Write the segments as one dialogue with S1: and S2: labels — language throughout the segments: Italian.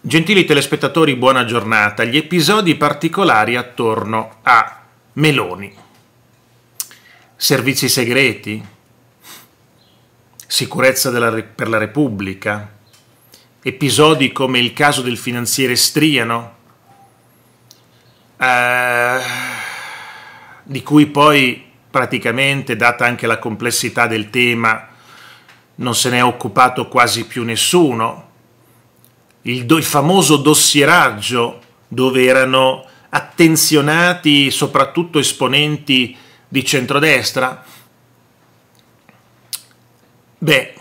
S1: Gentili telespettatori, buona giornata. Gli episodi particolari attorno a Meloni. Servizi segreti, sicurezza della, per la Repubblica, episodi come il caso del finanziere Striano, eh, di cui poi praticamente, data anche la complessità del tema, non se ne è occupato quasi più nessuno il, do, il famoso dossieraggio dove erano attenzionati soprattutto esponenti di centrodestra? Beh,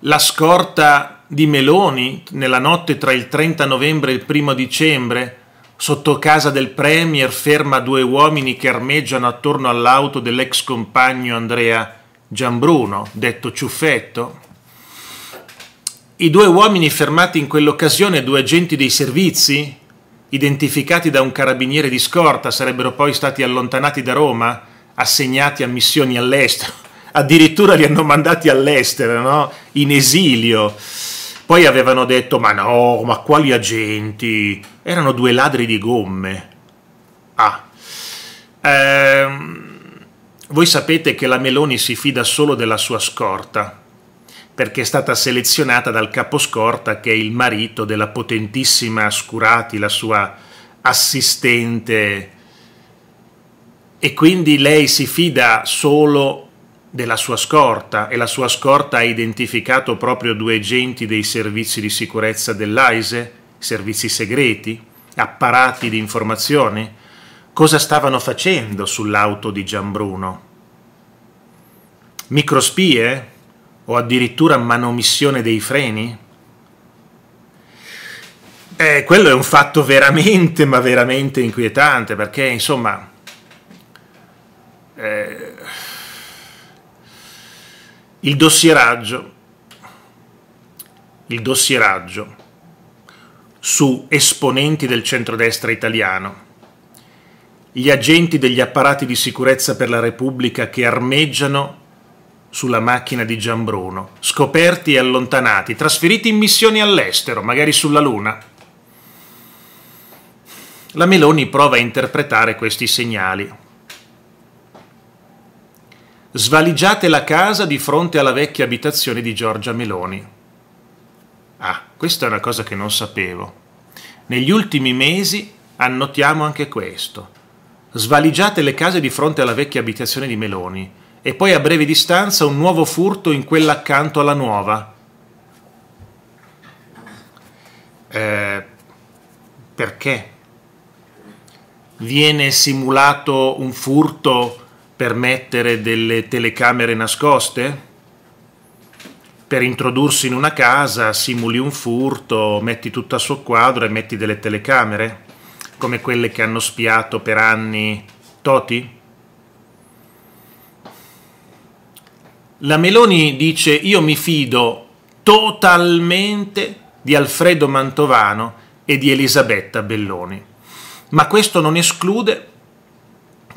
S1: la scorta di Meloni nella notte tra il 30 novembre e il 1 dicembre, sotto casa del Premier, ferma due uomini che armeggiano attorno all'auto dell'ex compagno Andrea Giambruno, detto Ciuffetto, i due uomini fermati in quell'occasione, due agenti dei servizi, identificati da un carabiniere di scorta, sarebbero poi stati allontanati da Roma, assegnati a missioni all'estero. Addirittura li hanno mandati all'estero, no? in esilio. Poi avevano detto, ma no, ma quali agenti? Erano due ladri di gomme. Ah. Ehm, voi sapete che la Meloni si fida solo della sua scorta perché è stata selezionata dal caposcorta che è il marito della potentissima Scurati, la sua assistente, e quindi lei si fida solo della sua scorta e la sua scorta ha identificato proprio due agenti dei servizi di sicurezza dell'AISE, servizi segreti, apparati di informazioni, cosa stavano facendo sull'auto di Gianbruno. Microspie? o addirittura manomissione dei freni? Eh, quello è un fatto veramente, ma veramente inquietante, perché insomma... Eh, il dossieraggio, il dossieraggio su esponenti del centrodestra italiano, gli agenti degli apparati di sicurezza per la Repubblica che armeggiano sulla macchina di Giambruno, scoperti e allontanati, trasferiti in missioni all'estero, magari sulla Luna. La Meloni prova a interpretare questi segnali. Svaligiate la casa di fronte alla vecchia abitazione di Giorgia Meloni. Ah, questa è una cosa che non sapevo. Negli ultimi mesi annotiamo anche questo. Svaligiate le case di fronte alla vecchia abitazione di Meloni e poi a breve distanza un nuovo furto in quella accanto alla nuova. Eh, perché? Viene simulato un furto per mettere delle telecamere nascoste? Per introdursi in una casa simuli un furto, metti tutto a suo quadro e metti delle telecamere, come quelle che hanno spiato per anni Toti? La Meloni dice io mi fido totalmente di Alfredo Mantovano e di Elisabetta Belloni. Ma questo non esclude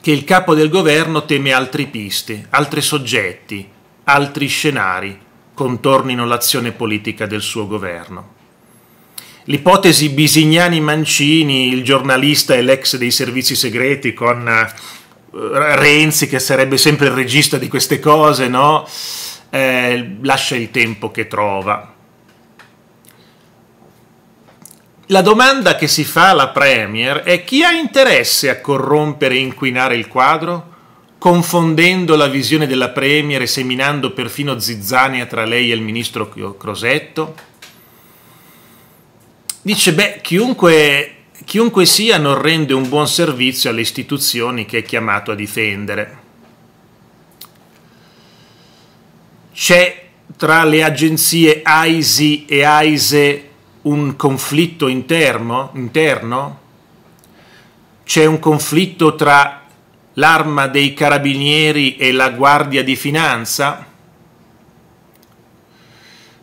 S1: che il capo del governo teme altri pisti, altri soggetti, altri scenari contornino l'azione politica del suo governo. L'ipotesi Bisignani-Mancini, il giornalista e l'ex dei servizi segreti con eh, Renzi, che sarebbe sempre il regista di queste cose, no? Eh, lascia il tempo che trova. La domanda che si fa alla Premier è chi ha interesse a corrompere e inquinare il quadro, confondendo la visione della Premier e seminando perfino zizzania tra lei e il ministro Crosetto? Dice, beh, chiunque Chiunque sia non rende un buon servizio alle istituzioni che è chiamato a difendere. C'è tra le agenzie AISI e AISE un conflitto interno? interno? C'è un conflitto tra l'arma dei carabinieri e la guardia di finanza?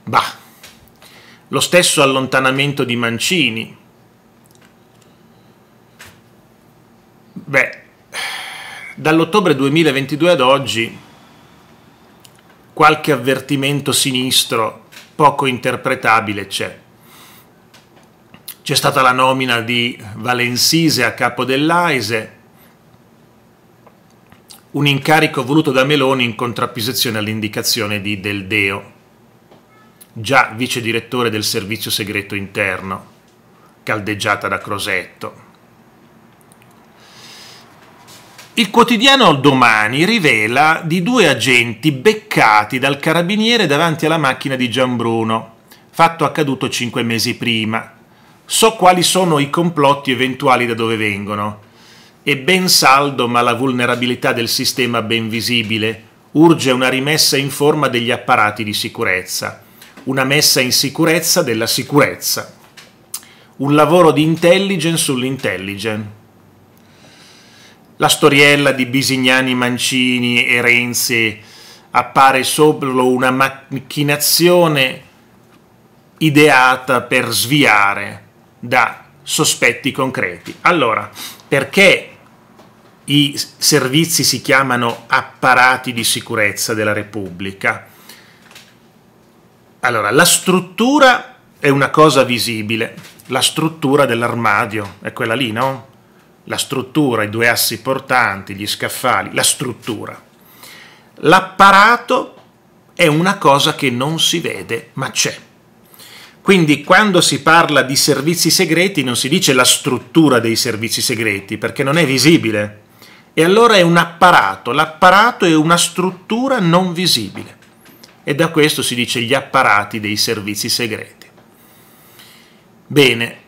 S1: Bah, lo stesso allontanamento di Mancini dall'ottobre 2022 ad oggi qualche avvertimento sinistro poco interpretabile c'è. C'è stata la nomina di Valensise a capo dell'AISE, un incarico voluto da Meloni in contrapposizione all'indicazione di Del Deo, già vice direttore del servizio segreto interno, caldeggiata da Crosetto. Il quotidiano Domani rivela di due agenti beccati dal carabiniere davanti alla macchina di Giambruno, fatto accaduto cinque mesi prima. So quali sono i complotti eventuali da dove vengono. È ben saldo ma la vulnerabilità del sistema ben visibile. Urge una rimessa in forma degli apparati di sicurezza. Una messa in sicurezza della sicurezza. Un lavoro di intelligence sull'intelligence la storiella di Bisignani, Mancini e Renzi appare solo una macchinazione ideata per sviare da sospetti concreti. Allora, perché i servizi si chiamano apparati di sicurezza della Repubblica? Allora, la struttura è una cosa visibile, la struttura dell'armadio è quella lì, no? la struttura, i due assi portanti, gli scaffali, la struttura. L'apparato è una cosa che non si vede ma c'è. Quindi quando si parla di servizi segreti non si dice la struttura dei servizi segreti perché non è visibile. E allora è un apparato, l'apparato è una struttura non visibile. E da questo si dice gli apparati dei servizi segreti. Bene,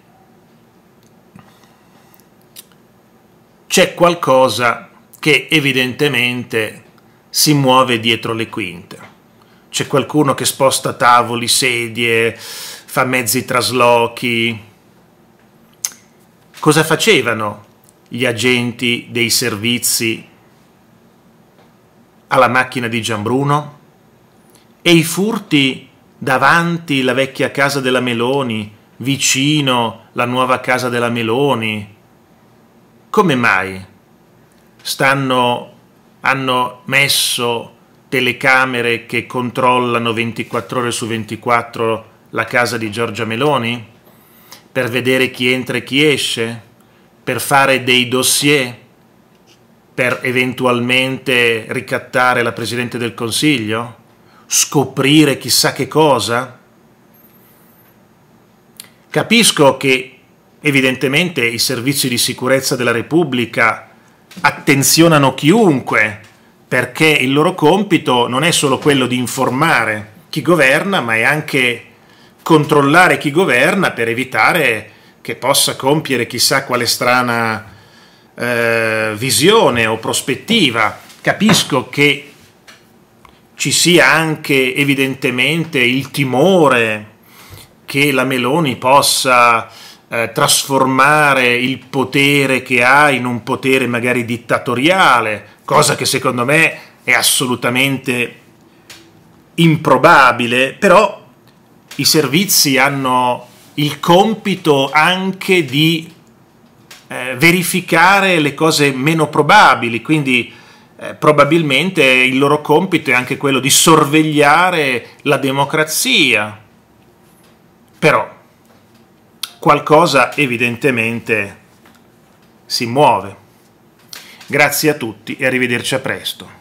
S1: c'è qualcosa che evidentemente si muove dietro le quinte. C'è qualcuno che sposta tavoli, sedie, fa mezzi traslochi. Cosa facevano gli agenti dei servizi alla macchina di Gianbruno? E i furti davanti la vecchia casa della Meloni, vicino la nuova casa della Meloni, come mai stanno, hanno messo telecamere che controllano 24 ore su 24 la casa di Giorgia Meloni? Per vedere chi entra e chi esce? Per fare dei dossier? Per eventualmente ricattare la Presidente del Consiglio? Scoprire chissà che cosa? Capisco che Evidentemente i servizi di sicurezza della Repubblica attenzionano chiunque, perché il loro compito non è solo quello di informare chi governa, ma è anche controllare chi governa per evitare che possa compiere chissà quale strana eh, visione o prospettiva. Capisco che ci sia anche evidentemente il timore che la Meloni possa eh, trasformare il potere che ha in un potere magari dittatoriale, cosa che secondo me è assolutamente improbabile, però i servizi hanno il compito anche di eh, verificare le cose meno probabili, quindi eh, probabilmente il loro compito è anche quello di sorvegliare la democrazia. Però qualcosa evidentemente si muove. Grazie a tutti e arrivederci a presto.